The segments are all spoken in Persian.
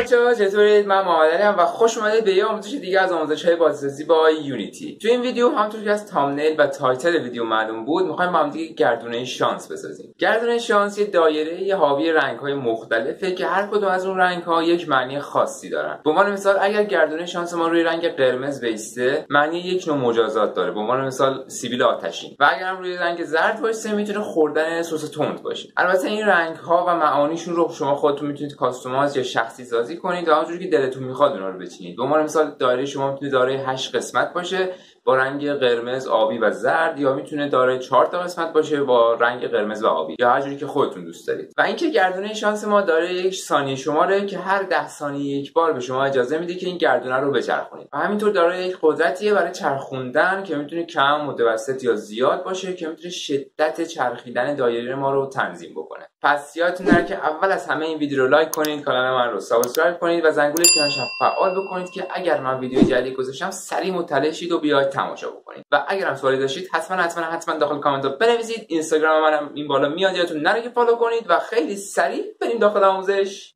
بچه ها چطورید من محمد و خوش اومدید به یه آموزش دیگه از آموزش های بازرسی با یونیتی تو این ویدیو همونطور که از تامنیل و تایتل ویدیو معلوم بود میخوایم با هم دیگه گردونه شانس بسازیم گردونه شانس یه دایره یه حاوی رنگ های مختلفه که هر کدوم از اون رنگ ها یک معنی خاصی دارن به عنوان مثال اگر گردونه شانس ما روی رنگ قرمز بیسته معنی یک نوع مجازات داره به عنوان مثال سیبیل آتشین و اگر هم روی رنگ زرد باشه میتونه خوردن سس تند باشه البته این رنگ ها و معانیشون رو شما خودتون میتونید کاستوماز یا شخصی کنید و همونجوری که دلتون میخواد اونا رو بچینید به عنوان مثال دایره شما میتونه دایره 8 قسمت باشه رنگ قرمز آبی و زرد یا میتونه دارای چهار تا قسمت باشه با رنگ قرمز و آبی یا هر جوری که خودتون دوست دارید و اینکه گردونه شانس ما داره یک ثانیه شماره که هر ده ثانیه یک بار به شما اجازه میده که این گردونه رو بچرخونید و همینطور دارای یک قدرتیه برای چرخوندن که میتونه کم متوسط یا زیاد باشه که میتونه شدت چرخیدن دایره ما رو تنظیم بکنه پس یادتون نره که اول از همه این ویدیو رو لایک کنید کانال من رو سابسکرایب کنید و زنگوله کنارش فعال بکنید که اگر من ویدیو جدید گذاشتم سریع مطلع شید و بیاید تماشا بکنید و اگر هم سوالی داشتید حتما حتما حتما داخل کامنت بنویسید اینستاگرام منم این بالا میاد یادتون نره فالو کنید و خیلی سریع بریم داخل آموزش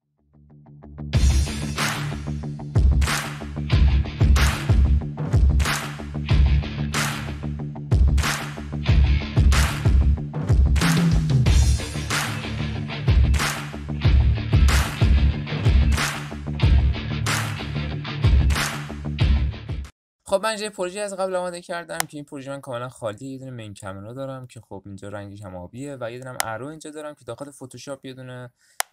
این پروژه از قبل آماده کردم که این پروژه من کاملا خالیه یه دونه مین کامرا دارم که خب اینجا رنگش هم آبیه و یه دونه ارو اینجا دارم که داخل فتوشاپ یه دونه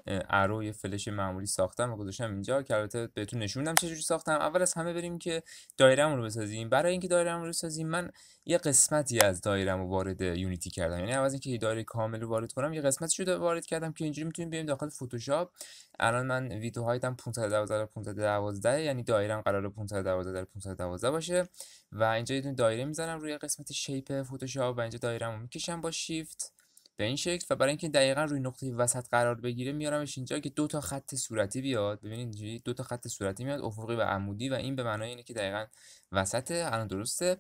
ارو یه فلش معمولی ساختم و گذاشتم اینجا که البته بهتون نشون میدم چجوری ساختم اول از همه بریم که دایرهمون رو بسازیم برای اینکه دایرهمون رو بسازیم من یه قسمتی از دایرم رو وارد یونیتی کردم یعنی عوض اینکه دایره کامل رو وارد کنم یه قسمتی شده وارد کردم که اینجوری میتونیم بیایم داخل فتوشاپ الان من تام 512 512 یعنی دایرم قرار 512 در 512 باشه و اینجا یه دونه دایره میزنم روی قسمت شیپ فتوشاپ و اینجا رو میکشم با شیفت به این شکل و برای اینکه دقیقا روی نقطه وسط قرار بگیره میارمش اینجا که دو تا خط صورتی بیاد ببینید اینجوری دو تا خط صورتی میاد افقی و عمودی و این به معنای اینه که دقیقا وسط الان درسته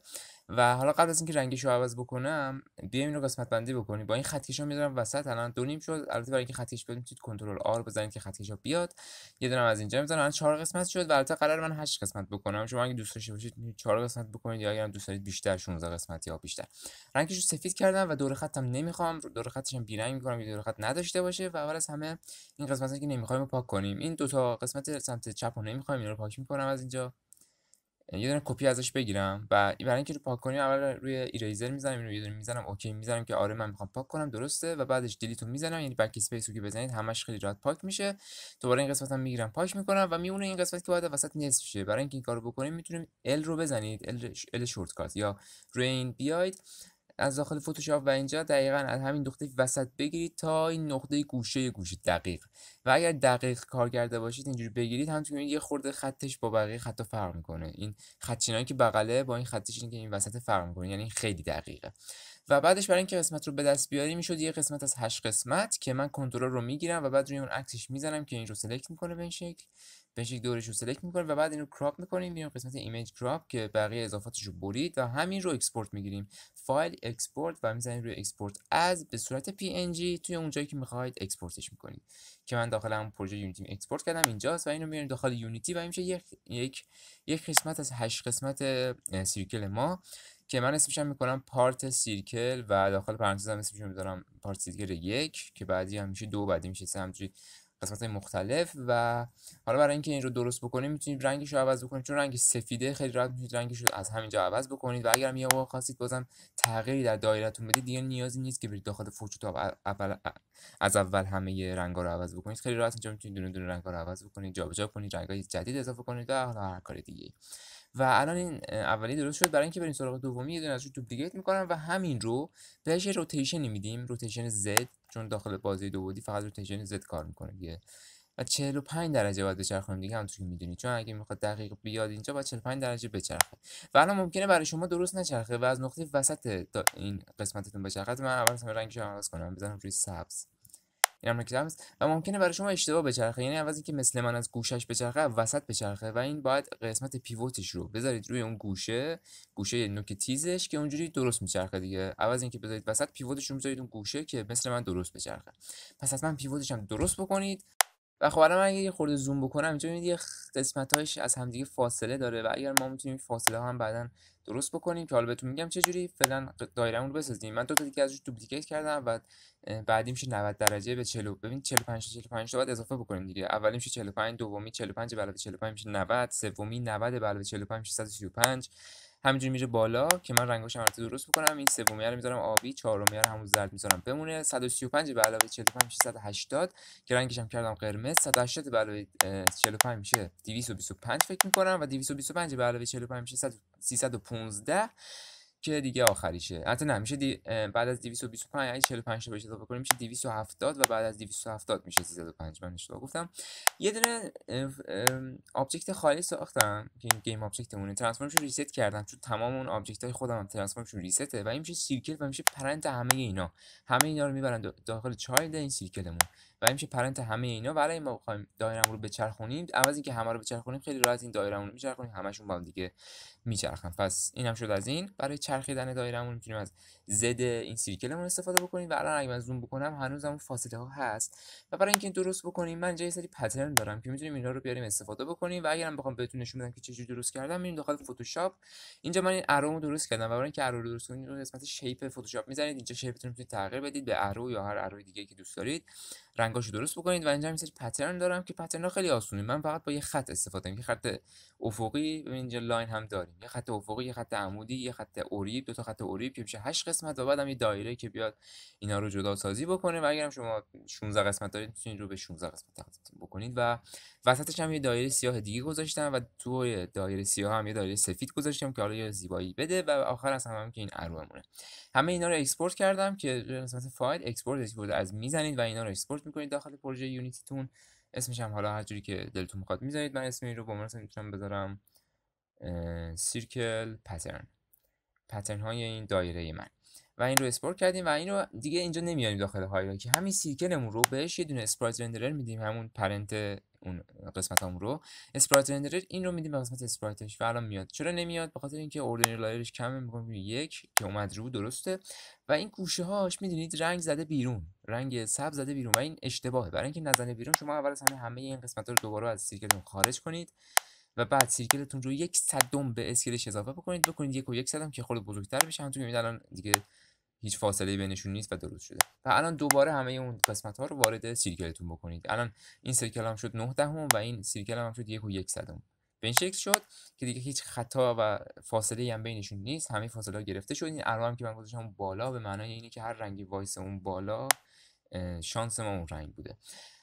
و حالا قبل از اینکه رنگش رو عوض بکنم بیایم اینو قسمت بندی بکنیم با این خط ها میذارم وسط الان دو نیم شد البته برای اینکه خط کش کنترل آر بزنید که خط ها بیاد یه دونه از اینجا میذارم الان چهار قسمت شد و البته قرار من هشت قسمت بکنم شما اگه دوست داشته باشید چهار قسمت بکنید یا اگر دوست دارید بیشتر 16 قسمتی یا بیشتر رنگش رو سفید کردم و دور خطم نمیخوام دور خطش هم بیرنگ میکنم که دور خط نداشته باشه و اول از همه این قسمتی که نمیخوایم پاک کنیم این دو تا قسمت سمت چپ رو نمیخوایم اینا رو پاک میکنم از اینجا یعنی یه دونه کپی ازش بگیرم و برای اینکه رو پاک کنیم اول روی ایریزر میزنم اینو یه دونه میزنم اوکی میزنم که آره من میخوام پاک کنم درسته و بعدش دلیتون میزنم یعنی بک اسپیس رو که بزنید همش خیلی راحت پاک میشه دوباره این قسمت هم میگیرم پاک میکنم و میونه این قسمت که باید وسط نصف شه برای اینکه این کارو بکنیم میتونیم ال رو بزنید ال ال یا رین این بیاید از داخل فتوشاپ و اینجا دقیقا از همین نقطه وسط بگیرید تا این نقطه گوشه گوشه دقیق و اگر دقیق کار کرده باشید اینجوری بگیرید همتون یه خورده خطش با بقیه خطا فرق میکنه این خطچینایی که بغله با این این که این وسط فرق میکنه یعنی خیلی دقیقه و بعدش برای اینکه قسمت رو به دست بیاری میشد یه قسمت از هشت قسمت که من کنترل رو میگیرم و بعد روی اون عکسش میزنم که این رو سلکت میکنه به این شکل بهش دورش رو سلکت میکنیم و بعد این رو کراپ میکنیم میریم قسمت ایمیج کراپ که بقیه اضافاتش رو برید و همین رو اکسپورت میگیریم فایل اکسپورت و میزنیم روی اکسپورت از به صورت png توی اون جایی که میخواهید اکسپورتش میکنید که من داخل هم پروژه یونیتی اکسپورت کردم اینجاست و اینو میاریم داخل یونیتی و این میشه یک یک یک قسمت از هشت قسمت سیرکل ما که من اسمش هم میکنم پارت سیرکل و داخل پرانتز هم اسمش میذارم پارت سیرکل یک که بعدی هم میشه دو بعدی میشه سه همجوری قسمت مختلف و حالا برای اینکه این رو درست بکنیم میتونید رنگش رو عوض بکنید چون رنگ سفیده خیلی راحت میتونید رنگش رو از همینجا عوض بکنید و اگر یه موقع خواستید بازم تغییری در دایرهتون بدید دیگه نیازی نیست که برید داخل فوتوشاپ اول از اول همه رنگا رو عوض بکنید خیلی راحت اینجا میتونید دونه دونه رنگا رو عوض بکنید جابجا کنید رنگای جدید اضافه کنید و هر کار دیگه و الان این اولی درست شد برای اینکه بریم سراغ دومی یه دونه ازش دوپلیکیت میکنم و همین رو بهش روتیشنی میدیم روتیشن زد چون داخل بازی دو بودی فقط روتیشن زد کار میکنه دیگه و 45 درجه باید بچرخونیم دیگه همونطور که میدونید چون اگه میخواد دقیق بیاد اینجا با 45 درجه بچرخه و الان ممکنه برای شما درست نچرخه و از نقطه وسط این قسمتتون بچرخه من اول رنگش رنگش عوض کنم بزنم روی سبز این هم و ممکنه برای شما اشتباه بچرخه یعنی عوض که مثل من از گوشش بچرخه وسط بچرخه و این باید قسمت پیوتش رو بذارید روی اون گوشه گوشه نوک تیزش که اونجوری درست میچرخه دیگه عوض اینکه بذارید وسط پیوتش رو بذارید اون گوشه که مثل من درست بچرخه پس حتما پیوتش هم درست بکنید و خب من اگه یه خورده زوم بکنم اینجا میبینید یه هایش از همدیگه فاصله داره و اگر ما میتونیم فاصله ها هم بعدا درست بکنیم که حالا بهتون میگم چه جوری فعلا دایرهمون رو بسازیم من دو تا دیگه ازش دوپلیکیت کردم و بعدی میشه 90 درجه به 40 ببین 45 45 تا بعد اضافه بکنیم دیگه اولی میشه 45 دومی 45 علاوه 45 میشه 90 سومی 90 علاوه 45 میشه 135 همینجوری میره بالا که من رنگاش هم درست میکنم این سومیه رو میذارم آبی چهارمیه رو همون زرد میذارم بمونه 135 به علاوه 45 میشه 180 که رنگشم کردم قرمز 180 به علاوه 45 میشه 225 فکر میکنم و 225 به علاوه 45 میشه 315 که دیگه آخریشه حتی نه میشه بعد از 225 اگه 45 رو اضافه کنیم میشه 270 و بعد از 270 میشه 305 من اشتباه گفتم یه دونه آبجکت خالی ساختم که این گیم آبجکت مونه ترانسفورمش رو ریسیت کردم چون تمام اون آبجکت های خودم ترانسفورمش ترانسفورمشون ریسیته و این میشه سیرکل و میشه پرنت همه اینا همه اینا رو میبرن داخل چایلد این سیرکلمون و میشه پرنت همه اینا برای ما بخوایم دایرهمون رو بچرخونیم از اینکه همه رو بچرخونیم خیلی راحت این دایرهمون رو میچرخونیم همشون با هم دیگه میچرخن پس اینم شد از این برای چرخیدن دایرهمون میتونیم از زد این سیرکلمون استفاده بکنیم و الان اگه من زوم بکنم هنوز هم فاصله ها هست و برای اینکه درست بکنیم من جای سری پترن دارم که میتونیم اینا رو بیاریم استفاده بکنیم و اگر هم بخوام بهتون نشون بدم که چجوری درست کردم میریم داخل فتوشاپ اینجا من این ارو درست کردم و برای اینکه ارو رو درست کنید رو قسمت شیپ فتوشاپ میزنید اینجا شیپتون رو میتونید تغییر بدید به ارو یا هر ارو دیگه که دوست دارید رنگاشو درست بکنید و اینجا هم سری پترن دارم که پترن ها خیلی آسونه من فقط با یه خط استفاده میکنم یه خط افقی ببین اینجا لاین هم داریم یه خط افقی یه خط عمودی یه خط اوریب دو تا خط اوریب که میشه 8 قسمت و بعدم یه دایره که بیاد اینا رو جدا سازی بکنه و هم شما 16 قسمت دارید میتونید رو به 16 قسمت تقسیم بکنید و وسطش هم یه دایره سیاه دیگه گذاشتم و توی دایره سیاه هم یه دایره سفید گذاشتم که حالا یه زیبایی بده و آخر از هم, هم که این مونه همه اینا رو اکسپورت کردم که قسمت فایل اکسپورت اکسپورت از میزنید و اینا رو اکسپورت میکنید داخل پروژه یونیتیتون اسمش هم حالا هر جوری که دلتون میخواد میزنید من اسم این رو به میتونم بذارم سیرکل پترن پترن های این دایره من و این رو اسپور کردیم و این رو دیگه اینجا نمیاریم داخل که همین سیرکلمون رو بهش یه دونه اسپرایت رندرر میدیم همون پرنت اون قسمت هم رو اسپرایت رندرر این رو میدیم به قسمت اسپرایتش و الان میاد چرا نمیاد به خاطر اینکه اوردینر لایرش کمه میگم یک که اومد رو درسته و این گوشه هاش میدونید رنگ زده بیرون رنگ سبز زده بیرون و این اشتباهه برای اینکه نزنه بیرون شما اول از همه همه این قسمت رو دوباره از سیرکلتون خارج کنید و بعد سیرکلتون رو یک صدم به اسکلش اضافه بکنید بکنید یک و یک صدم که خود بزرگتر بشه همونطور که الان دیگه هیچ فاصله بینشون نیست و درست شده و الان دوباره همه اون قسمت ها رو وارد سیرکلتون بکنید الان این سیرکل هم شد 9 و این سیرکل هم شد یک و یک به این شکل شد که دیگه هیچ خطا و فاصله هم بینشون نیست همه فاصله ها گرفته شد این هم که من گذاشتم بالا به معنای اینه که هر رنگی وایس اون بالا شانس ما اون رنگ بوده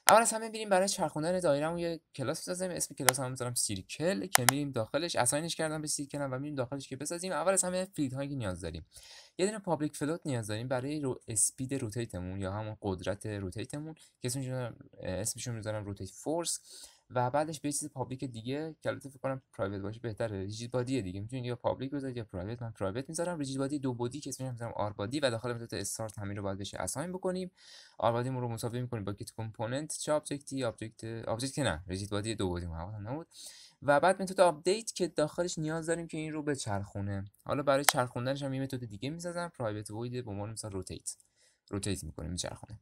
اول از همه میریم برای چرخوندن دایرهمون یه کلاس بسازیم اسم کلاس هم میذارم سیرکل که میریم داخلش اساینش کردم به سیرکل هم و میریم داخلش که بسازیم اول از همه فیلد هایی که نیاز داریم یه دونه پابلیک فلوت نیاز داریم برای رو اسپید روتیتمون یا همون قدرت روتیتمون که اسمشون اسمشون میذارم روتیت فورس و بعدش به چیز پابلیک دیگه که البته فکر کنم پرایوت باشه بهتره ریجید بادی دیگه میتونید یا پابلیک بذارید یا پرایوت من پرایوت میذارم ریجید بادی دو بودی که اسمش میذارم آر بادی و داخل متد استارت همین رو باید بشه اساین بکنیم آر بادی رو مساوی میکنیم با کیت کامپوننت چه ابجکتی ابجکت ابجکت که نه ریجید بادی دو بودی هم نبود و بعد متد آپدیت که داخلش نیاز داریم که این رو به چرخونه حالا برای چرخوندنش هم یه متد دیگه میذارم پرایوت وید به عنوان مثلا روتیت روتیت میکنه میچرخونه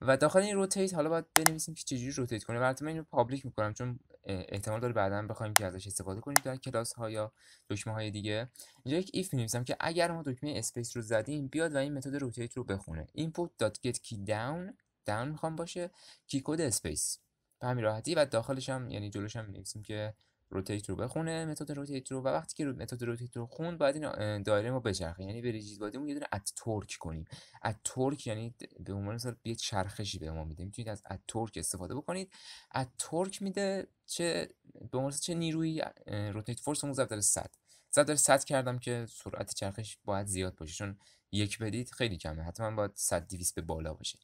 و داخل این روتیت حالا باید بنویسیم که چجوری روتیت کنه بعد من اینو پابلیک میکنم چون احتمال داره بعدا بخوایم که ازش استفاده کنیم در کلاس ها یا دکمه های دیگه اینجا یک ایف مینویسم که اگر ما دکمه اسپیس رو زدیم بیاد و این متد روتیت رو بخونه input.getKeyDown down میخوام باشه کی کد اسپیس به همین راحتی و داخلش هم یعنی جلوش هم مینویسیم که روتیت رو بخونه متد روتیت رو و وقتی که متد روتیت رو خوند باید این دایره ما بچرخه یعنی به ریجید بادیمون یه دونه اتورک کنیم اتورک یعنی به عنوان مثال یه چرخشی به ما میده میتونید از اتورک استفاده بکنید اتورک میده چه به عنوان چه نیروی روتیت فورس مو زبدر در 100 زبدر 100 کردم که سرعت چرخش باید زیاد باشه چون یک بدید خیلی کمه حتما باید 100 200 به بالا باشه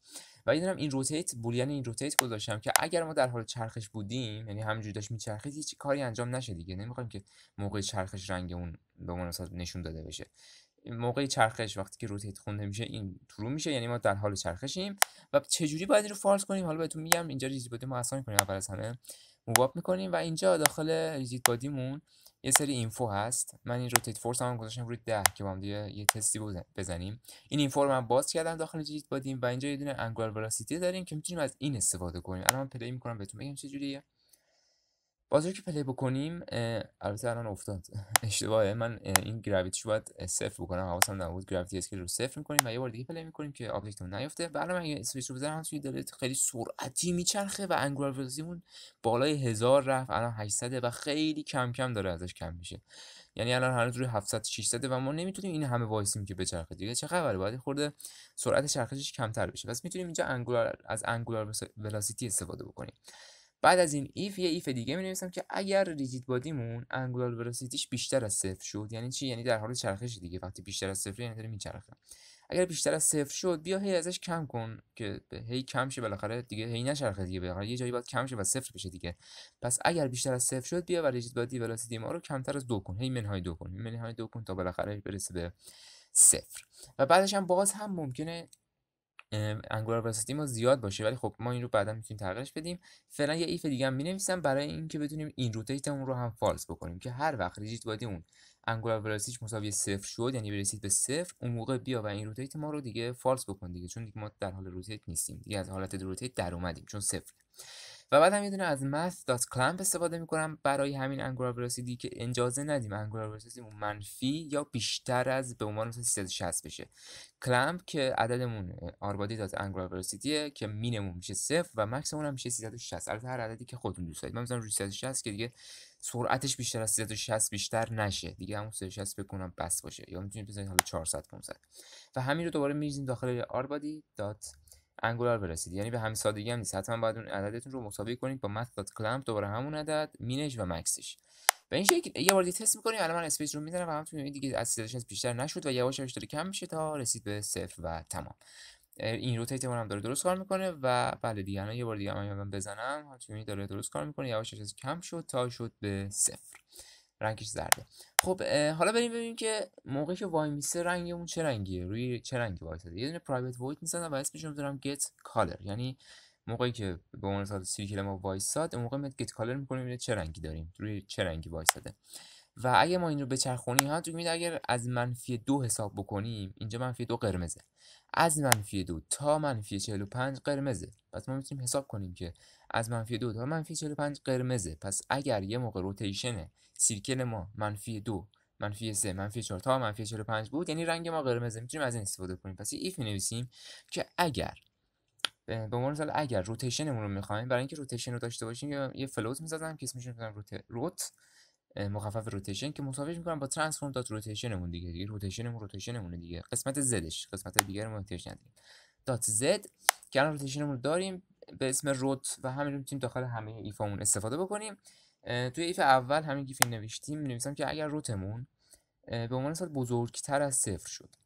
و این روتیت بولین یعنی این روتیت گذاشتم که اگر ما در حال چرخش بودیم یعنی همینجوری داشت میچرخید هیچ کاری انجام نشه دیگه نمیخوایم که موقع چرخش رنگ اون به مناسبت نشون داده بشه موقع چرخش وقتی که روتیت خونده میشه این ترو میشه یعنی ما در حال چرخشیم و چجوری باید این رو فارس کنیم حالا بهتون میگم اینجا ریزید بادی ما آسان کنیم اول از همه موو میکنیم و اینجا داخل ریزی بادیمون یه سری اینفو هست من این روتیت فورس هم گذاشتم روی 10 که با هم دیگه یه تستی بزنیم این اینفو رو من باز کردم داخل جیت بادیم و اینجا یه دونه انگولار ولاسیتی داریم که میتونیم از این استفاده کنیم الان من پلی میکنم بهتون بگم چه جوریه بازی که پلی بکنیم البته الان افتاد اشتباهه من این گراویتی رو باید صفر بکنم حواسم نبود گراویتی اسکیل رو صفر میکنیم و یه بار دیگه پلی میکنیم که آبجکتمون نیفته بعد من این رو بزنم توی داره خیلی سرعتی میچرخه و انگولار ولوسیتیمون بالای هزار رفت الان 800 و خیلی کم کم داره ازش کم میشه یعنی الان هنوز روی 700 600 و ما نمیتونیم این همه وایسیم که بچرخه دیگه چه خبره باید خورده سرعت چرخشش کمتر بشه پس میتونیم اینجا انگولار از انگولار ولاسیتی استفاده بکنیم بعد از این ایف یه ایف دیگه می نویسم که اگر ریجید بادیمون انگولار ولوسیتیش بیشتر از صفر شد یعنی چی یعنی در حال چرخش دیگه وقتی بیشتر از صفر یعنی داره میچرخه اگر بیشتر از صفر شد بیا هی ازش کم کن که هی کم شه بالاخره دیگه هی نچرخه دیگه بالاخره یه جایی باید کم شه و صفر بشه دیگه پس اگر بیشتر از صفر شد بیا و ریجید بادی ولوسیتی ما رو کمتر از دو کن هی منهای دو کن منهای دو کن تا بالاخره برسه به صفر و بعدش هم باز هم ممکنه انگولار ورستی ما زیاد باشه ولی خب ما این رو بعدا میتونیم تغییرش بدیم فعلا یه ایف دیگه هم مینویسم برای اینکه بتونیم این روتیت اون رو هم فالس بکنیم که هر وقت ریجیت بادی اون انگولار ولاسیتیش مساوی صفر شد یعنی برسید به صفر اون موقع بیا و این روتیت ما رو دیگه فالس بکن دیگه چون دیگه ما در حال روتیت نیستیم دیگه از حالت روتیت در اومدیم چون صفر و بعد هم میدونه از math.clamp استفاده میکنم برای همین انگولار ولوسیتی که اجازه ندیم انگولار ولوسیتی منفی یا بیشتر از به عنوان 360 بشه کلمپ که عددمون آربادی دات انگولار ولوسیتیه که مینیمم میشه 0 و ماکسیمم هم میشه 360 البته هر عددی که خودتون دوست دارید من میذارم روی 360 که دیگه سرعتش بیشتر از 360 بیشتر نشه دیگه همون 360 بکنم بس باشه یا میتونید بزنید حالا 400 500 و همین رو دوباره میریزیم داخل آربادی دات انگولار برسید یعنی به همین سادگی هم نیست حتما باید اون عددتون رو مساوی کنید با متد کلمپ دوباره همون عدد مینج و مکسش به این شکل یه بار دیگه تست می‌کنیم الان من اسپیس رو می‌ذارم و همتون می‌بینید دیگه سیزدهش بیشتر نشد و یواش یواش داره کم میشه تا رسید به صفر و تمام این روتیت مون هم داره درست کار میکنه و بله دیگه الان یه بار دیگه من بزنم همتون داره درست کار میکنه یواش یواش کم شد تا شد به صفر رنگش زرده خب حالا بریم ببینیم که موقعی که وای میسه رنگ اون چه رنگیه روی چه رنگی وایساده یه دونه پرایوت وایت میزنم و اسمش رو میذارم گت کالر یعنی موقعی که به عنوان سال سیکل ما ساد اون موقع گت کالر میکنه ببینیم چه رنگی داریم روی چه رنگی وایساده و اگه ما این رو بچرخونیم هم میده اگر از منفی دو حساب بکنیم اینجا منفی دو قرمزه از منفی دو تا منفی 45 قرمزه پس ما میتونیم حساب کنیم که از منفی دو تا منفی 45 قرمزه پس اگر یه موقع روتیشن سیرکل ما منفی دو منفی 3 منفی 4 تا منفی 45 بود یعنی رنگ ما قرمز میتونیم از این استفاده کنیم پس ایف نویسیم که اگر به عنوان مثال اگر روتیشنمون رو میخوایم برای اینکه روتیشن رو داشته باشیم یه فلوت میسازم که اسمش میذارم روت روت مخفف روتیشن که مساویش میکنم با ترانسفورم دات روتیشنمون دیگه دیگه روتیشنمون روتیشنمون دیگه قسمت زدش قسمت دیگر ما روتیشن دیگه دات زد که الان روتیشنمون رو داریم به اسم روت و همین رو میتونیم داخل همه ایفامون استفاده بکنیم توی ایف اول همین گیفی نوشتیم نویسم که اگر روتمون به عنوان سال بزرگتر از صفر شد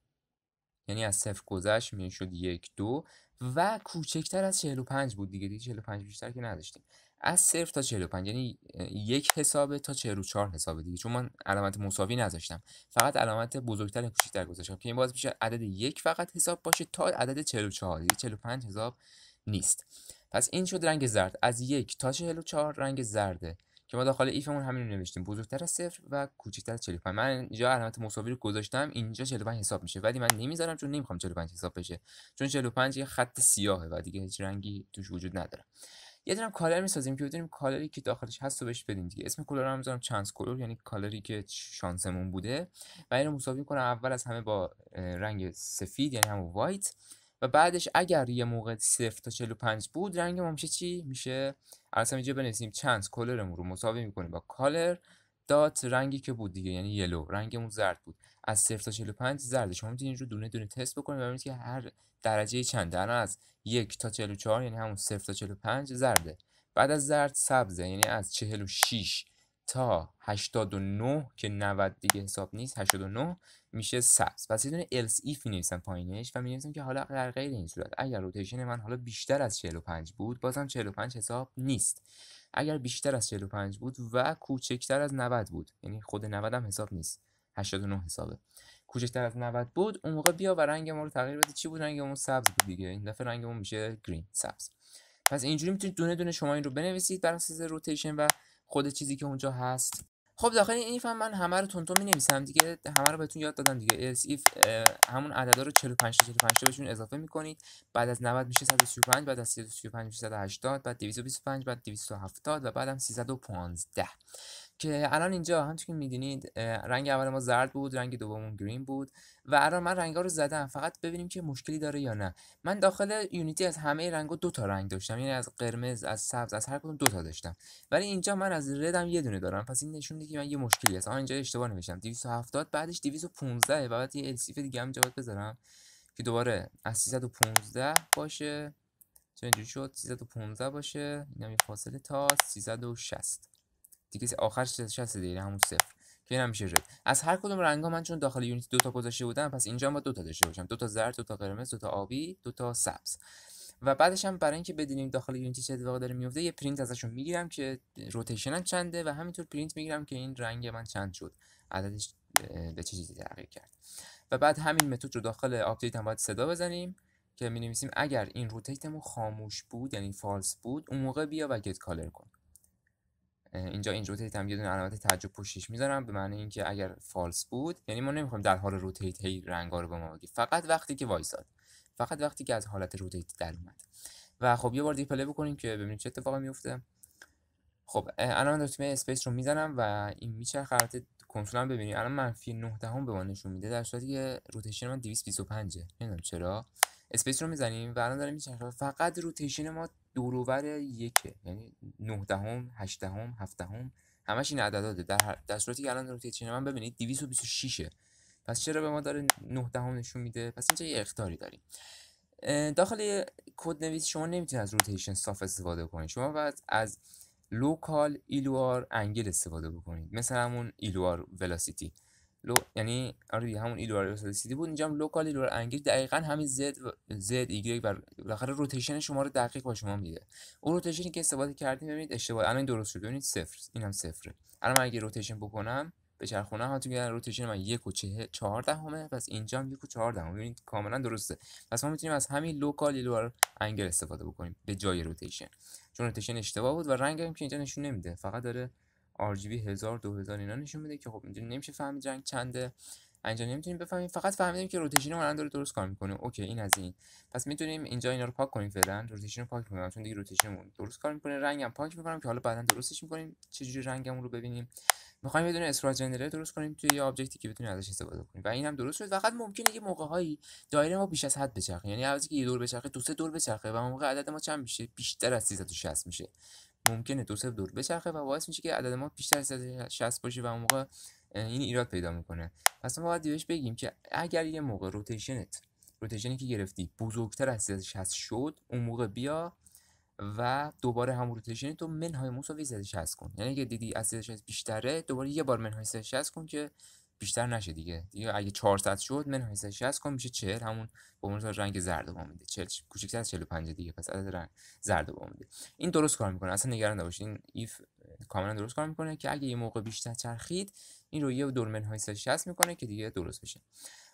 یعنی از صفر گذشت می شد یک دو و کوچکتر از 45 بود دیگه دیگه 45 بیشتر که نداشتیم از صفر تا 45 یعنی یک حسابه تا 44 حسابه دیگه چون من علامت مساوی نذاشتم فقط علامت بزرگتر کوچکتر گذاشتم که این باز میشه عدد یک فقط حساب باشه تا عدد 44 دیگه 45 حساب نیست پس این شد رنگ زرد از یک تا 44 رنگ زرده که ما داخل ایفمون همین رو نوشتیم بزرگتر از صفر و کوچکتر از 45 من اینجا علامت مساوی رو گذاشتم اینجا 45 حساب میشه ولی من نمیذارم چون نمیخوام 45 حساب بشه چون 45 یه خط سیاهه و دیگه هیچ رنگی توش وجود نداره یه دونه کالر میسازیم که بدونیم کالری که داخلش هستو بهش بدیم دیگه اسم کالر رو میذارم چانس کلر یعنی کالری که شانسمون بوده و اینو مساوی کنم اول از همه با رنگ سفید یعنی همون وایت و بعدش اگر یه موقع 0 تا 45 بود رنگ ما میشه چی میشه اصلا اینجا بنویسیم چند کلرمون رو مساوی میکنیم با کالر دات رنگی که بود دیگه یعنی یلو رنگمون زرد بود از 0 تا 45 زرد شما میتونید رو دونه دونه تست بکنید و ببینید که هر درجه چند الان از 1 تا 44 یعنی همون 0 تا 45 زرده بعد از زرد سبز یعنی از 46 تا 89 که 90 دیگه حساب نیست 89 میشه سبز پس یه دونه else if می‌نویسم پایینش و می‌نویسم که حالا در غیر این صورت اگر روتیشن من حالا بیشتر از 45 بود بازم 45 حساب نیست اگر بیشتر از 45 بود و کوچکتر از 90 بود یعنی خود 90 هم حساب نیست 89 حسابه کوچکتر از 90 بود اون موقع بیا و رنگ ما رو تغییر بده چی بود رنگمون سبز بود دیگه این دفعه رنگمون میشه گرین سبز پس اینجوری میتونید دونه دونه شما این رو بنویسید بر اساس روتیشن و خود چیزی که اونجا هست خب داخل این ایف هم من همه رو تونتون می نویسم دیگه همه رو بهتون یاد دادم دیگه else if همون عددا رو 45 تا 45 تا بهشون اضافه می کنید بعد از 90 میشه 135 بعد از 135 میشه 180 بعد 225 بعد 270 و بعد هم 315 که الان اینجا همونطور که میدونید رنگ اول ما زرد بود رنگ دوممون گرین بود و الان من رنگ ها رو زدم فقط ببینیم که مشکلی داره یا نه من داخل یونیتی از همه رنگ ها دو تا رنگ داشتم یعنی از قرمز از سبز از هر کدوم دو تا داشتم ولی اینجا من از ردم یه دونه دارم پس این نشون که من یه مشکلی هست اینجا اشتباه نوشتم 270 بعدش 215 و بعد یه السیف دیگه هم جواب بذارم که دوباره از 315 باشه چون اینجوری شد 315 باشه اینم یه فاصله تا 360 دیگه آخرش شست دیگه یعنی همون صفر که اینم میشه رد از هر کدوم رنگا من چون داخل یونیت دو تا گذاشته بودم پس اینجا ما دو تا داشته باشم دو تا زرد دو تا قرمز دو تا آبی دو تا سبز و بعدش هم برای اینکه بدونیم داخل یونیتی چه اتفاقی داره میفته یه پرینت ازشون میگیرم که روتیشنم چنده و همینطور پرینت میگیرم که این رنگ من چند شد عددش به چه چیزی تغییر کرد و بعد همین متد رو داخل آپدیت هم باید صدا بزنیم که می نویسیم اگر این روتیتمون خاموش بود یعنی فالس بود اون موقع بیا و گت کالر کن اینجا این روتیت هم یه دونه علامت تعجب پشتش میذارم به معنی اینکه اگر فالس بود یعنی ما نمیخوایم در حال روتیت هی رنگا رو به ما فقط وقتی که وایساد فقط وقتی که از حالت روتیت در اومد و خب یه بار دیگه پلی بکنیم که ببینیم چه اتفاقی میفته خب الان دکمه اسپیس رو میزنم و این میچر خرطه کنسول هم ببینید الان منفی 9 دهم به ما نشون میده در صورتی که روتیشن من 225 نمیدونم چرا اسپیس رو میزنیم و الان داره میچرخه فقط روتیشن ما دوروور یکه یعنی 9 دهم 8 دهم دهم همش این عدداته در, در صورتی که الان روتیشن چین من ببینید 226 پس چرا به ما داره 9 دهم نشون میده پس اینجا یه اختاری داریم داخل کد نویس شما نمیتونید از روتیشن صاف استفاده کنید شما باید از لوکال ایلوار انگل استفاده بکنید مثل همون ایلوار ولاسیتی لو یعنی آره همون ایلوار سیدی بود اینجا هم لوکال ایلوار انگیج دقیقا همین زد زد ایگری بر بالاخره روتیشن شما رو دقیق با شما میده اون روتیشنی که استفاده کردیم ببینید اشتباه الان درست شد ببینید صفر این هم صفره الان من اگه روتیشن بکنم به چرخونه ها تو روتیشن من یک و چه چهار دهمه پس اینجا هم یک و چهار دهمه ببینید کاملا درسته پس ما میتونیم از همین لوکال ایلوار انگل استفاده بکنیم به جای روتیشن چون روتیشن اشتباه بود و رنگ هم که اینجا نشون نمیده فقط داره RGB 1000 2000 اینا نشون میده که خب اینجا نمیشه فهمید رنگ چنده انجام نمیتونیم بفهمیم فقط فهمیدیم که روتیشن اون داره درست کار میکنه اوکی این از این پس میتونیم اینجا اینا رو پاک کنیم فعلا روتیشن رو پاک میکنم چون دیگه روتیشنمون درست کار میکنه رنگم پاک میکنم که حالا بعدا درستش میکنیم چه جوری رنگمون رو ببینیم میخوایم یه دونه اسرا درست کنیم توی یه آبجکتی که بتونیم ازش استفاده کنیم و این هم درست شد فقط ممکنه یه موقع هایی دایره ما بیش از حد بچرخه یعنی عوضی که یه دور بچرخه دو سه دور بچرخه و موقع عدد ما چند میشه بیشتر از 360 میشه ممکنه دو سه دور بچرخه و باعث میشه که عدد ما بیشتر از 60 باشه و اون موقع این ایراد پیدا میکنه پس ما باید بهش بگیم که اگر یه موقع روتیشنت روتیشنی که گرفتی بزرگتر از 360 شد اون موقع بیا و دوباره هم روتیشن تو منهای مساوی 360 کن یعنی اگه دیدی از 360 بیشتره دوباره یه بار منهای 360 کن که بیشتر نشه دیگه دیگه اگه 400 شد منهای 60 کن میشه 40 همون به عنوان رنگ زرد با میده 40 کوچیک‌تر از 45 دیگه پس عدد رنگ زرد با میده این درست کار میکنه اصلا نگران نباشید این ایف کاملا درست کار میکنه که اگه یه موقع بیشتر چرخید این رو یه دور منهای 60 میکنه که دیگه درست بشه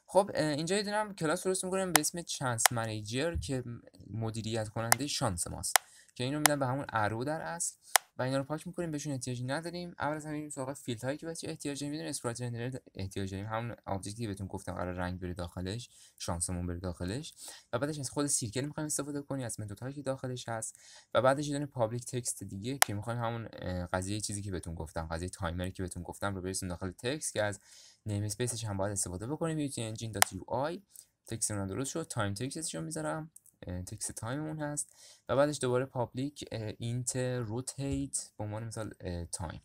خب اینجا یه کلاس درست میکنیم به اسم چانس منیجر که مدیریت کننده شانس ماست که اینو میدن به همون ارو در اصل و اینا رو پاک میکنیم بهشون احتیاجی نداریم اول از همه میریم سراغ فیلد هایی که بهش احتیاج داریم میدونیم اسپرایت رندرر احتیاج داریم همون آبجکتی که بهتون گفتم قرار رنگ بره داخلش شانسمون بره داخلش و بعدش از خود سیرکل میخوایم استفاده کنیم از متدهایی که داخلش هست و بعدش یه پابلیک تکست دیگه که میخوایم همون قضیه چیزی که بهتون گفتم قضیه تایمری که بهتون گفتم رو برسیم داخل تکست که از نیم اسپیسش هم باید استفاده بکنیم یوتی انجین دات یو آی تکستمون درست شد تایم تکستش رو میذارم تکست تایممون هست و بعدش دوباره پابلیک اینت روتیت به عنوان مثال تایم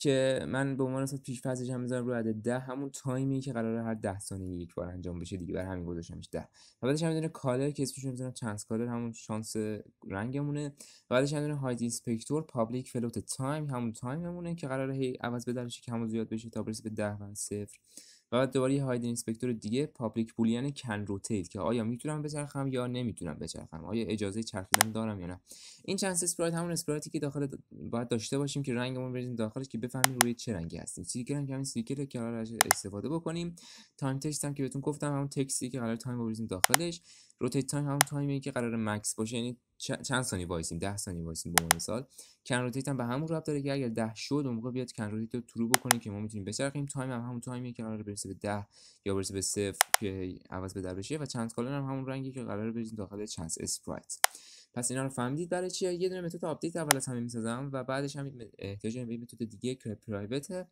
که من به عنوان مثال پیش فرضش هم میذارم روی عدد 10 همون تایمی که قراره هر 10 ثانیه یک بار انجام بشه دیگه بر همین گذاشتمش 10 و بعدش هم میذارم کالر که اسمش میذارم چانس کالر همون شانس رنگمونه و بعدش هم میذارم هاید اینسپکتور پابلیک فلوت تایم همون تایممونه که قراره هی عوض بدلش کم و زیاد بشه تا برسه به 10 و 0 و بعد دوباره یه هایدن اینسپکتور دیگه پابلیک بولیان کن روتیت که آیا میتونم بچرخم یا نمیتونم بچرخم آیا اجازه چرخیدن دارم یا نه این چانس اسپرایت همون اسپرایتی که داخل باید داشته باشیم که رنگمون بریزیم داخلش که بفهمیم روی چه رنگی هستیم سیکل که که همین سیکل که قرار استفاده بکنیم تایم تست هم که بهتون گفتم همون تکسی که قرار تایم بریزیم داخلش روتیت تایم همون تایمی که قرار مکس باشه یعنی چند ثانیه وایسیم 10 ثانیه وایسیم به مثال کن روتیت هم به همون رب داره که اگر 10 شد اون موقع بیاد کن روتیت رو ترو بکنیم که ما میتونیم بچرخیم تایم هم همون تایمیه که قرار برسه به 10 یا برسه به 0 که عوض به بشه و چند کالر هم همون رنگی که قرار بریزیم داخل چند اسپرایت پس اینا رو فهمیدید برای چیه یه دونه متد آپدیت اول از همه میسازم و بعدش هم احتیاج به متد دیگه که پرایوت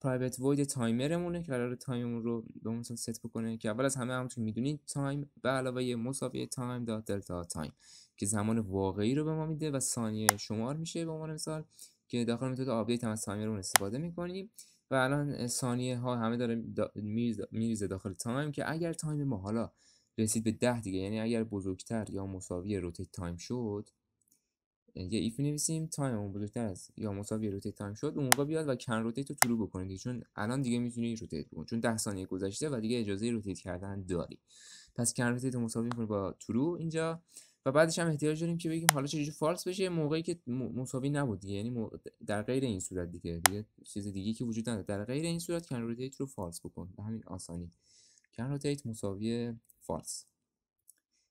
پرایوت وید تایمرمونه که قرار تایممون رو به اون ست بکنه که اول از همه همونطور میدونید تایم به علاوه مساوی تایم دات دلتا تایم که زمان واقعی رو به ما میده و ثانیه شمار میشه به عنوان مثال که داخل متد آپدیت هم از رو استفاده میکنیم و الان ثانیه ها همه داره میریزه داخل تایم که اگر تایم ما حالا رسید به 10 دیگه یعنی اگر بزرگتر یا مساوی روتیت تایم شد یعنی یه ایف نویسیم تایم اون بزرگتر از یا مساوی روتیت تایم شد اون موقع بیاد و کن روتیت رو طلوع بکنید چون الان دیگه میتونی روتیت بکنید چون 10 ثانیه گذشته و دیگه اجازه روتیت کردن داری پس کن روتیت رو مساوی با ترو اینجا و بعدش هم احتیاج داریم که بگیم حالا چیزی فالس بشه موقعی که مساوی نبود دیگه یعنی در غیر این صورت دیگه دیگه چیز دیگه که وجود نداره در غیر این صورت کن روتیت رو فالس بکن به همین آسانی کن روتیت مساوی فالس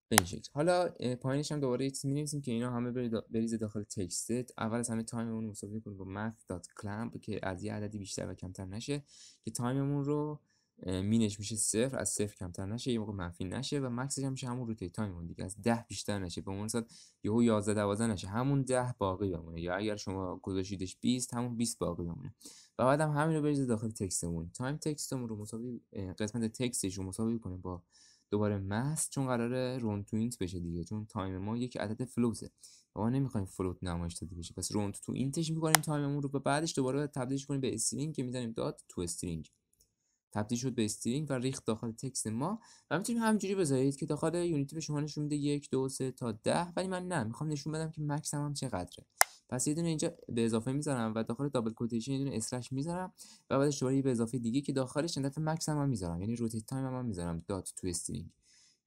به این شکل حالا پایینش هم دوباره چیز می‌نویسیم که اینا همه بریز داخل تکست اول از همه تایممون مساوی کنیم با math.clamp که از یه عددی بیشتر و کمتر نشه که تایممون رو مینش میشه صفر از صفر کمتر نشه یه موقع منفی نشه و مکسش هم میشه همون روتیت تایمون دیگه از 10 بیشتر نشه به اون صد یهو 11 12 نشه همون 10 باقی بمونه یا اگر شما گذاشیدش 20 همون 20 باقی بمونه و بعد هم همین رو بریز داخل تکستمون تایم تکستمون رو مساوی قسمت تکستش رو مساوی کنه با دوباره ماس چون قراره رون تو اینت بشه دیگه چون تایم ما یک عدد فلوته ما نمیخوایم فلوت نمایش داده بشه پس رون تو اینتش میکنیم تایممون رو و بعدش دوباره تبدیلش کنیم به استرینگ که میزنیم داد تو استرینگ تبدیل شد به استرینگ و ریخت داخل تکست ما و میتونیم همینجوری بذارید که داخل یونیتی به شما نشون میده یک دو سه تا ده ولی من نه میخوام نشون بدم که مکس هم, هم چقدره پس یه دونه اینجا به اضافه میذارم و داخل دابل کوتیشن یه دونه اسلش میذارم و بعدش دوباره به اضافه دیگه که داخلش دفعه مکس هم, هم میذارم یعنی روتی تایم هم, هم میذارم دات تو استرینگ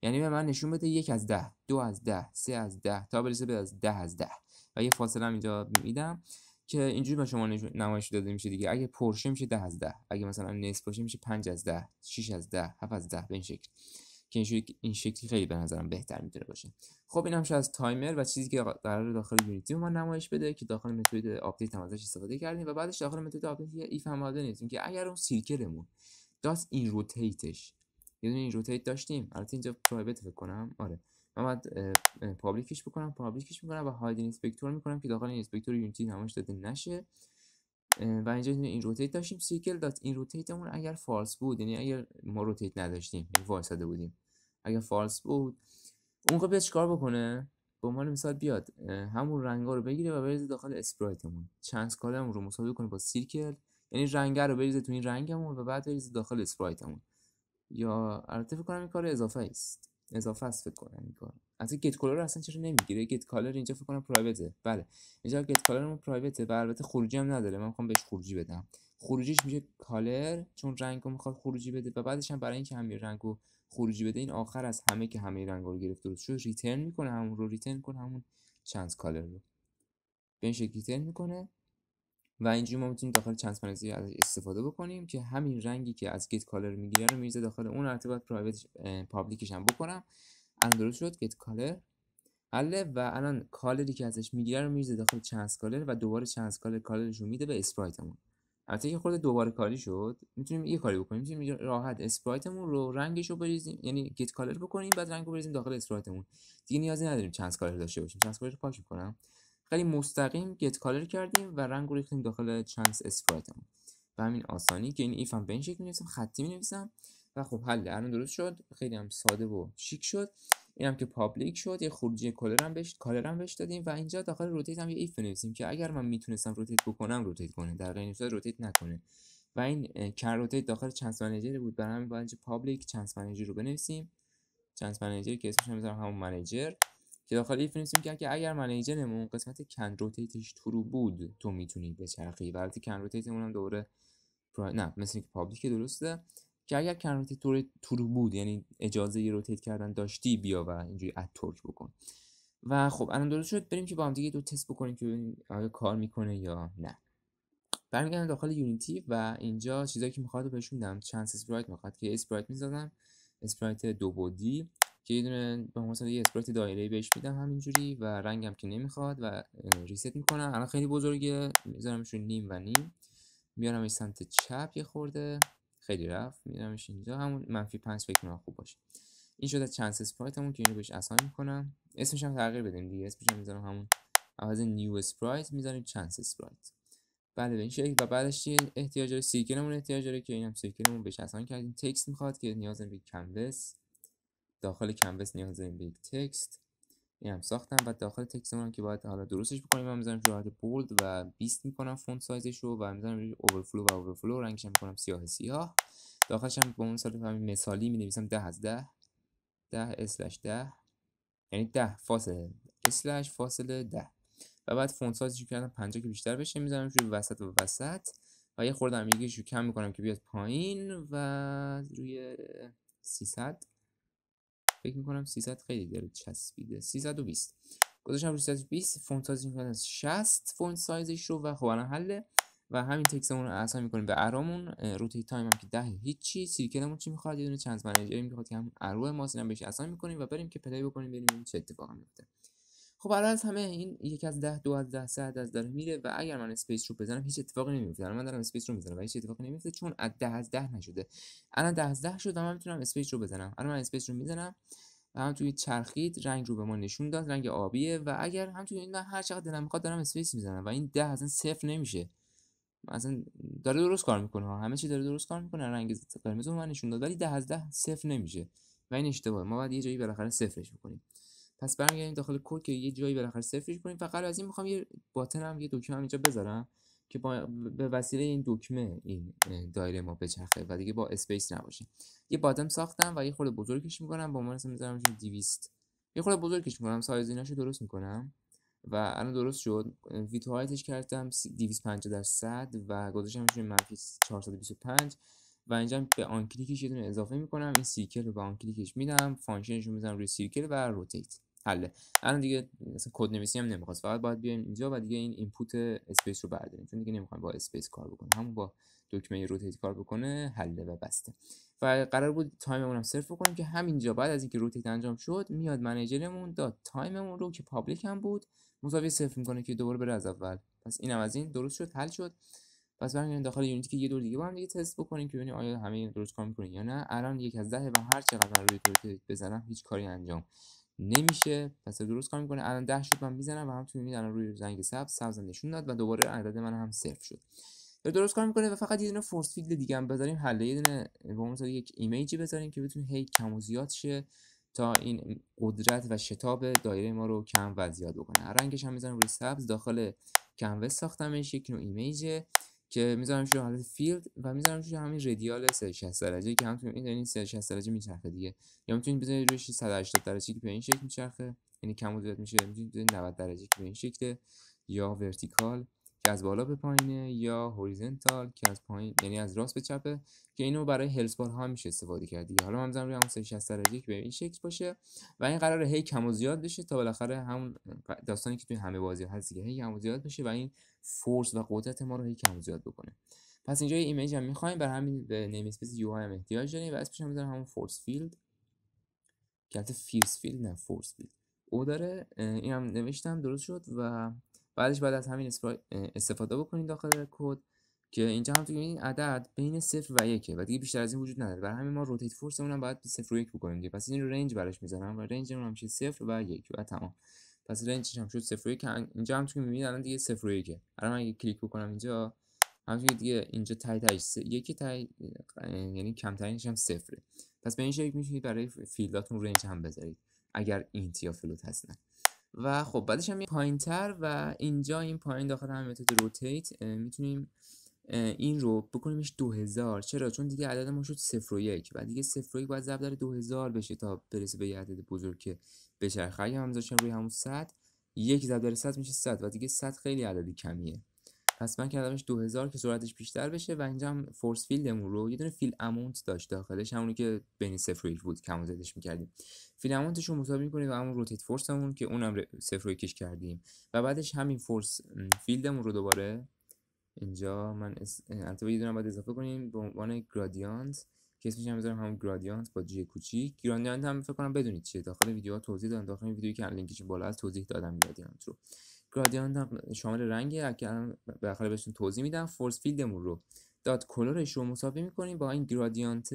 یعنی به من نشون بده یک از ده دو از ده سه از ده تا برسه به از ده از ده و یه فاصله هم اینجا میدم که اینجوری به شما نمایش داده میشه دیگه اگه پرشه میشه ده از ده اگه مثلا نصف باشه میشه 5 از ده 6 از ده 7 از ده به این شکل که این شکلی این شکلی خیلی به نظرم بهتر میتونه باشه خب این همش از تایمر و چیزی که قرار داخل یونیتی ما نمایش بده که داخل متد آپدیت هم ازش استفاده کردیم و بعدش داخل متد آپدیت یه ایف هم نیستیم که اگر اون سیرکلمون داست این روتیتش یه دونه این روتیت داشتیم البته اینجا پرایوت فکر کنم آره من باید پابلیکش بکنم پابلیکش میکنم و هاید اینسپکتور میکنم که داخل اینسپکتور یونیتی نمایش داده نشه و اینجا این روتیت داشتیم سیکل دات این روتیتمون اگر فالس بود یعنی اگر ما روتیت نداشتیم یعنی داده بودیم اگر فالس بود اون چی خب چیکار بکنه به عنوان مثال بیاد همون رنگا رو بگیره و بریزه داخل اسپرایتمون چند کالمون رو مساوی کنه با سیکل یعنی رنگ رو بریزه تو این رنگمون و بعد بریزه داخل اسپرایتمون یا البته فکر کنم این کار اضافه است اضافه است فکر کنم این کار از گیت کالر اصلا چرا نمیگیره گیت کالر اینجا فکر کنم پرایوته بله اینجا گیت ما پرایوته و البته خروجی هم نداره من میخوام بهش خروجی بدم خروجیش میشه کالر چون رنگ رو میخواد خروجی بده و بعدش هم برای اینکه همه رنگ رو خروجی بده این آخر از همه که همه رنگ رو گرفته درست شو ریترن میکنه همون رو ریترن کن همون چند کالر رو به این شکل ریترن میکنه و اینجوری ما میتونیم داخل ترانسپرنسی ازش استفاده بکنیم که همین رنگی که از گیت کالر میگیره رو میریزه داخل اون ارتباط باید پرایوت پابلیکش هم بکنم الان درست شد گیت کالر حله و الان کالری که ازش میگیره رو میریزه داخل چانس کالر و دوباره چانس کالر کالرش رو میده به اسپرایتمون البته که خود دوباره کاری شد میتونیم یه کاری بکنیم میتونیم راحت اسپرایتمون رو رنگش رو بریزیم یعنی گیت کالر بکنیم بعد رنگ رو بریزیم داخل اسپرایتمون دیگه نیازی نداریم چانس کالر داشته باشیم چانس کالر رو پاک میکنم خیلی مستقیم گت کالر کردیم و رنگ رو ریختیم داخل چانس اسپرایتمون به همین آسانی که این ایف هم به این شکل می‌نویسم خطی می‌نویسم و خب حل الان درست شد خیلی هم ساده و شیک شد اینم که پابلیک شد یه خروجی کالر هم بهش کالر هم بهش دادیم و اینجا داخل روتیت هم یه ایف بنویسیم که اگر من میتونستم روتیت بکنم روتیت کنه در غیر صورت روتیت نکنه و این کر روتیت داخل چانس منیجر بود برای همین باید پابلیک چانس منیجر رو بنویسیم چانس منیجر که اسمش هم همون منیجر که داخل فیلم کرد که اگر منیجرمون قسمت کن روتیتش ترو بود تو میتونی بچرخی و البته کن روتیتمون هم دوره نه مثل اینکه پابلیک درسته که اگر کن روتیت ترو بود یعنی اجازه یه روتیت کردن داشتی بیا و اینجوری اد ترک بکن و خب الان درست شد بریم که با هم دیگه دو تست بکنیم که ببینیم آیا کار میکنه یا نه برمیگردم داخل یونیتی و اینجا چیزایی که میخواد بهشون میدم چند اسپرایت میخواد که اسپرایت میزدم اسپرایت دو بودی که یه دونه به مثلا یه اسپرایت دایره بهش میدم همینجوری و رنگم که نمیخواد و ریست میکنم الان خیلی بزرگه میذارمش نیم و نیم میارمش سمت چپ یه خورده خیلی رفت میارمش اینجا همون منفی 5 فکر کنم خوب باشه این شده چانس اسپرایتمون که اینو بهش اساین میکنم اسمش هم تغییر بدیم دیگه اسمش هم میذارم همون عوض نیو اسپرایت میذاریم چانس اسپرایت بله این شکل و بعدش احتیاج داره سیکلمون احتیاج داره که اینم سیکلمون بهش اساین کردیم تکست میخواد که نیاز به داخل کنوس نیاز داریم به یک تکست این هم ساختم و داخل تکست تکستمون که باید حالا درستش بکنیم من میذارم جوهرات بولد و بیست میکنم فونت سایزش رو و میذارم روی اوورفلو و اوورفلو رنگش هم میکنم سیاه سیاه داخلش هم به اون صورت همین مثالی می نویسم 10 از 10 10 اسلش 10 یعنی 10 فاصله اسلش فاصله 10 و بعد فونت سایزش کردم 50 که بیشتر بشه میذارم روی وسط و وسط و یه خورده هم رو کم میکنم که بیاد پایین و روی 300 فکر میکنم 300 خیلی داره چسبیده 320 گذاشتم رو 320 فونت سایز میکنم 60 فونت سایزش رو و خب الان حله و همین تکسمون رو اصلا میکنیم به ارامون روتیت تایم هم که ده هیچی سیرکلمون چی میخواد یه دونه چند منیجری میخواد که هم ارو ماست هم بهش اصلا میکنیم و بریم که پلی بکنیم ببینیم چه اتفاقی میفته خب برای آره، از همه این یک از 10 دو از ده سه از داره میره و اگر من اسپیس رو بزنم هیچ اتفاقی نمیفته الان من دارم اسپیس رو میزنم و هیچ اتفاقی نمیفته چون از 10 از 10 نشده الان 10 از 10 شد و من میتونم اسپیس رو بزنم الان من اسپیس رو میزنم و هم توی چرخید رنگ رو به ما نشون داد رنگ آبیه و اگر هم توی این من هر چقدر دلم میخواد دارم اسپیس میزنم و این 10 اصلا صفر نمیشه اصلا داره درست کار میکنه همه چی داره درست کار میکنه رنگ قرمز رو من نشون داد ولی 10 از 10 صفر نمیشه و این اشتباهه ما باید یه جایی بالاخره صفرش بکنیم پس برمیگردیم داخل کد که یه جایی بالاخره صفرش کنیم فقط از این میخوام یه باتن هم یه دکمه هم اینجا بذارم که با به وسیله این دکمه این دایره ما بچرخه و دیگه با اسپیس نباشه یه بادم ساختم و یه خورده بزرگش میکنم با عنوان اسم میذارم 200 یه خورده بزرگش میکنم سایز ایناشو درست میکنم و الان درست شد ویتوایتش کردم 250 درصد و گذاشتمش منفی 425 و اینجا به آن کلیکش یه دونه اضافه میکنم این سیکل رو به آن کلیکش میدم فانکشنش رو میذارم روی سیکل و روتیت حله الان دیگه مثلا کد نویسی هم نمیخواد فقط باید بیایم اینجا و دیگه این اینپوت اسپیس رو برداریم چون دیگه نمیخوایم با اسپیس کار بکنیم همون با دکمه روتیت کار بکنه حله و بسته و قرار بود تایممون هم صرف بکنیم که همینجا بعد از اینکه روتیت انجام شد میاد منیجرمون داد تایممون رو که پابلیک هم بود مساوی صفر میکنه که دوباره بره از اول پس اینم از این درست شد حل شد پس برمیگردیم داخل یونیتی که یه دور دیگه با هم دیگه تست بکنیم که ببینیم آیا همه درست کار میکنین یا نه الان یک از ده و هر چقدر روی بزنم هیچ کاری انجام نمیشه پس درست کار میکنه الان 10 شد من میزنم و همتون میبینید الان روی زنگ سبز سبز نشون داد و دوباره عدد من هم صفر شد داره درست کار میکنه و فقط یه دونه فورس فیلد دیگه هم بذاریم حله یه دونه به یک ایمیجی بذاریم که بتونه هی کم و زیاد شه تا این قدرت و شتاب دایره ما رو کم و زیاد بکنه رنگش هم میزنم روی سبز داخل کنوس ساختمش یک نوع ایمیجه که میذارم شو حالت فیلد و میذارم شو همین رادیال 360 درجه که همتون این دارین 360 درجه میچرخه دیگه یا میتونید بزنید روش 180 درجه که به این شکل میچرخه یعنی کم زیاد میشه میتونید بزنید 90 درجه که به این شکله یا ورتیکال که از بالا به پایینه یا هوریزنتال که از پایین یعنی از راست به چپه که اینو برای هلس بار ها میشه استفاده کرد دیگه حالا من روی همون 360 درجه که به این شکل باشه و این قراره هی کم و زیاد بشه تا بالاخره همون داستانی که توی همه بازی هست دیگه هی کم و زیاد بشه و این فورس و قدرت ما رو هی کم و زیاد بکنه پس اینجا یه ایمیج هم میخوایم برای همین به نیم اسپیس یو هم احتیاج داریم و اسمش هم همون فورس فیلد که فیلد نه فورس فیلد او داره این هم نوشتم درست شد و بعدش بعد از همین استفاده بکنید داخل کد که اینجا هم تو این عدد بین 0 و 1 و دیگه بیشتر از این وجود نداره برای همین ما روتیت فورس اون هم باید 0 و 1 بکنیم دیگه پس این رنج براش میذارم و رنج اون هم میشه 0 و 1 و تمام پس رنجش هم شد 0 و 1 اینجا هم تو میبینید الان دیگه 0 و 1 حالا من اگه کلیک بکنم اینجا همین دیگه اینجا تای تای س... یکی تای یعنی کمترینش هم صفره پس به این شکل میتونید برای فیلداتون رنج هم بذارید اگر اینت یا فلوت هستن و خب بعدش هم پایین تر و اینجا این پایین داخل هم متد روتیت میتونیم این رو بکنیمش 2000 چرا چون دیگه عدد ما شد 0 و 1 و دیگه 0 و 1 باید ضرب در 2000 بشه تا برسه به یه عدد بزرگ که بشه اگه هم روی همون 100 یک ضرب در 100 میشه 100 و دیگه 100 خیلی عددی کمیه پس من کردمش 2000 که سرعتش بیشتر بشه و اینجا هم فورس فیلدمون رو یه دونه فیل امونت داشت داخلش همونی که بین 1 بود کم زدش می‌کردیم فیل امونتش رو مساوی می‌کنیم و همون روتیت فورسمون که اونم و کش کردیم و بعدش همین فورس فیلدمون رو دوباره اینجا من البته یه دونه بعد اضافه کنیم به عنوان گرادیانت که اسمش هم بذارم همون گرادیانت با جی کوچیک گرادیانت هم فکر کنم بدونید چیه داخل ویدیو توضیح دادم داخل ویدیویی که لینکش بالا از توضیح دادم گرادیانت رو گرادیانت هم شامل رنگ که داخل بهتون توضیح میدم فورس فیلدمون رو دات کلرش رو مساوی میکنیم با این گرادیانت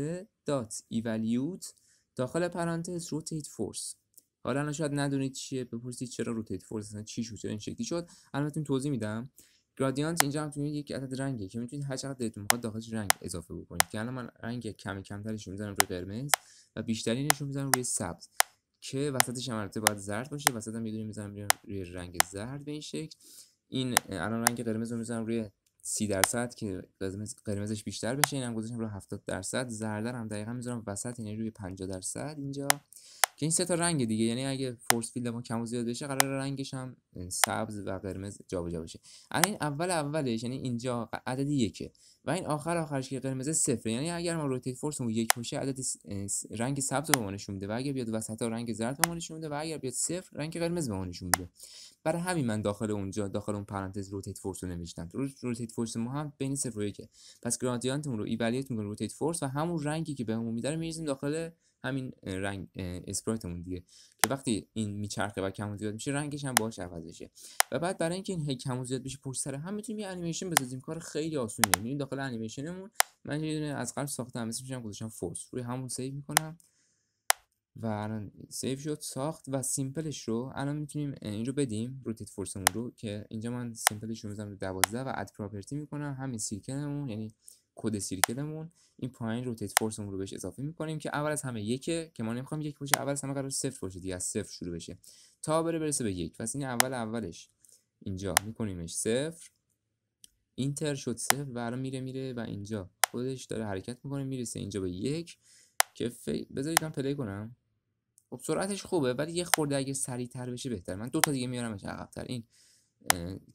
دات ایوالیوت داخل پرانتز روتیت فورس حالا الان شاید ندونید چیه بپرسید چرا روتیت فورس اصلا چی شد چرا این شکلی شد الان بهتون توضیح میدم گرادیانت اینجا هم یک عدد رنگه که میتونید هر چقدر دلتون میخواد داخلش رنگ اضافه بکنید که الان من رنگ کمی کمترش رو میذارم روی قرمز و بیشترینش رو میذارم روی سبز که وسطش هم البته باید زرد باشه وسط هم یه میزنم روی رنگ زرد به این شکل این الان رنگ قرمز رو میزنم روی 30 درصد که قرمز قرمزش بیشتر بشه اینم گذاشتم رو 70 درصد زرد هم دقیقا میذارم وسط یعنی روی 50 درصد اینجا که این سه تا رنگ دیگه یعنی اگه فورس فیلد ما کم و زیاد بشه قرار رنگش هم سبز و قرمز جابجا بشه الان این اول اولش یعنی اینجا عدد یکه و این آخر آخرش که قرمز صفر یعنی اگر ما روتیت فورس رو یک بشه عدد رنگ سبز به ما نشون میده و اگر بیاد وسط ها رنگ زرد به نشون میده و اگر بیاد صفر رنگ قرمز به نشون میده برای همین من داخل اونجا داخل اون پرانتز روتیت فورس رو نوشتم روتیت فورس ما هم بین صفر و یکه پس گرادیانتمون رو ایوالیت میکنیم روتیت فورس و همون رنگی که بهمون به میده رو میریزیم داخل همین رنگ اسپرایتمون دیگه که وقتی این میچرخه و کم زیاد میشه رنگش هم باهاش عوض بشه و بعد برای اینکه این هی کم و زیاد بشه پشت سر هم میتونیم یه انیمیشن بسازیم کار خیلی آسونیه میبینید داخل انیمیشنمون من یه دونه از قبل ساختم اسمش هم گذاشتم فورس روی همون سیو میکنم و الان سیو شد ساخت و سیمپلش رو الان میتونیم این رو بدیم روتیت فورسمون رو که اینجا من سیمپلش رو میذارم 12 و اد پراپرتی میکنم همین سیکلمون یعنی کد سیرکلمون این پایین روتیت فورسمون رو بهش اضافه میکنیم که اول از همه یک که ما نمیخوایم یک باشه اول از همه قرار صفر باشه دیگه از صفر شروع بشه تا بره برسه به یک پس این اول اولش اینجا میکنیمش صفر اینتر شد صفر و الان میره میره و اینجا خودش داره حرکت میکنه میرسه اینجا به یک که ف... بذارید من پلی کنم خب سرعتش خوبه ولی یه خورده اگه سریعتر بشه بهتر من دو تا دیگه میارمش عقب‌تر این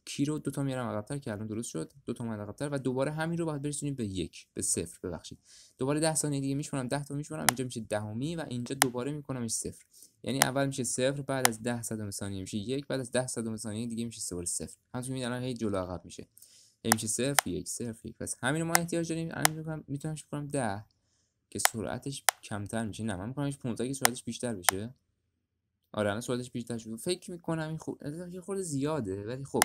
کی رو دو تا میارم عقب‌تر که الان درست شد دو تا عقب‌تر و دوباره همین رو باید برسونیم به یک به صفر ببخشید دوباره 10 ثانیه دیگه میشونم 10 تا میشونم اینجا میشه دهمی و اینجا دوباره میکنمش صفر یعنی اول میشه صفر بعد از 10 صدم ثانیه میشه یک بعد از 10 صدم ثانیه دیگه میشه صفر صفر همچنین میاد الان هی جلو عقب میشه میشه صفر یک صفر یک پس همین رو ما احتیاج داریم الان میتونم میتونمش کنم 10 که سرعتش کمتر میشه نه من میکنمش 15 که سرعتش بیشتر بشه آره الان سرعتش بیشتر شد فکر میکنم این خوب یه خورده زیاده ولی خب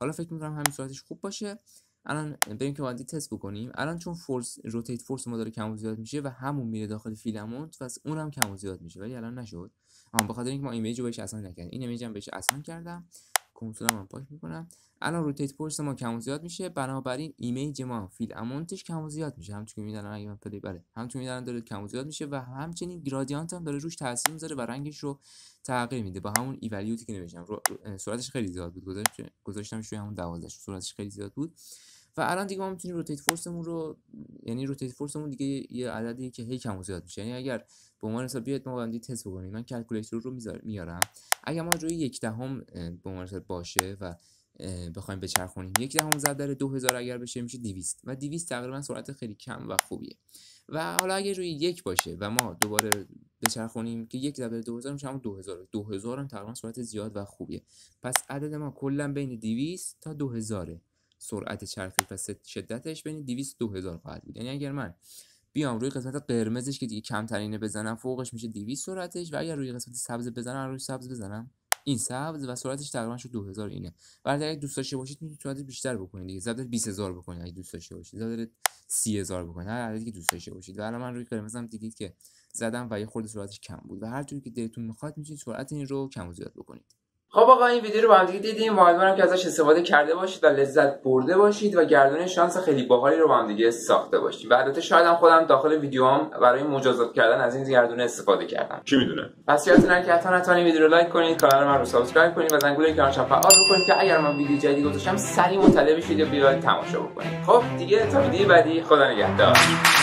حالا فکر میکنم همین صورتش خوب باشه الان بریم که عادی تست بکنیم الان چون فورس روتیت فورس ما داره کم و زیاد میشه و همون میره داخل فیلمنت و اون هم کم و زیاد میشه ولی الان نشد اما بخاطر اینکه ما ایمیج رو بهش اصلا نکردیم این ایمیج هم بهش اصلا کردم کنسول رو پاک میکنم الان روتیت فورس ما کم زیاد میشه بنابراین ایمیج ما فیل امونتش کم زیاد میشه همچون که اگه من پلی بله همچون میدنم داره کم زیاد میشه و همچنین گرادیانت هم داره روش تاثیر میذاره و رنگش رو تغییر میده با همون ایوالیوتی که نوشتم سرعتش خیلی زیاد بود گذاشتمش شوی همون 12 سرعتش خیلی زیاد بود و الان دیگه ما میتونیم روتیت فورسمون رو یعنی روتیت فورسمون دیگه یه عددی که هی کم زیاد میشه یعنی اگر به عنوان حساب بیاید ما بندی تست بکنیم من کلکولیتور رو میارم اگر ما روی یک دهم به عنوان حساب باشه و بخوایم بچرخونیم یک دهم ضرب در 2000 اگر بشه میشه 200 و 200 تقریبا سرعت خیلی کم و خوبیه و حالا اگه روی یک باشه و ما دوباره بچرخونیم که یک ضرب در 2000 میشه همون 2000 2000 هم تقریبا سرعت زیاد و خوبیه پس عدد ما کلا بین 200 تا 2000 سرعت چرخی پس شدتش بین 200 تا 2000 خواهد بود یعنی اگر من بیام روی قسمت قرمزش که دیگه کمترینه بزنم فوقش میشه 200 سرعتش و اگر روی قسمت سبز بزنم روی سبز بزنم این سبز و سرعتش تقریبا شد 2000 اینه بعد اگه دوست داشته باشید میتونید سرعتش بیشتر بکنید دیگه زبدر 20000 بکنید اگه دوست داشته باشید زبدر 30000 بکنید هر عددی که دوست داشته باشید و من روی قرمزم دیدید که زدم و یه خورده سرعتش کم بود و هر جوری که دلتون میخواد میتونید سرعت این رو کم و زیاد بکنید خب آقا این ویدیو رو با هم دیگه دیدیم و امیدوارم که ازش استفاده کرده باشید و لذت برده باشید و گردون شانس خیلی باحالی رو با هم دیگه ساخته باشید و البته شاید هم خودم داخل ویدیوام برای مجازات کردن از این گردونه استفاده کردم چی میدونه پس یادتون نره که حتما حتما این ویدیو رو لایک کنید کانال من رو سابسکرایب کنید و زنگوله شما فعال بکنید که اگر من ویدیو جدیدی گذاشتم سریع مطلع بشید و بیاید تماشا بکنید خب دیگه تا ویدیو بعدی خدا نگهدار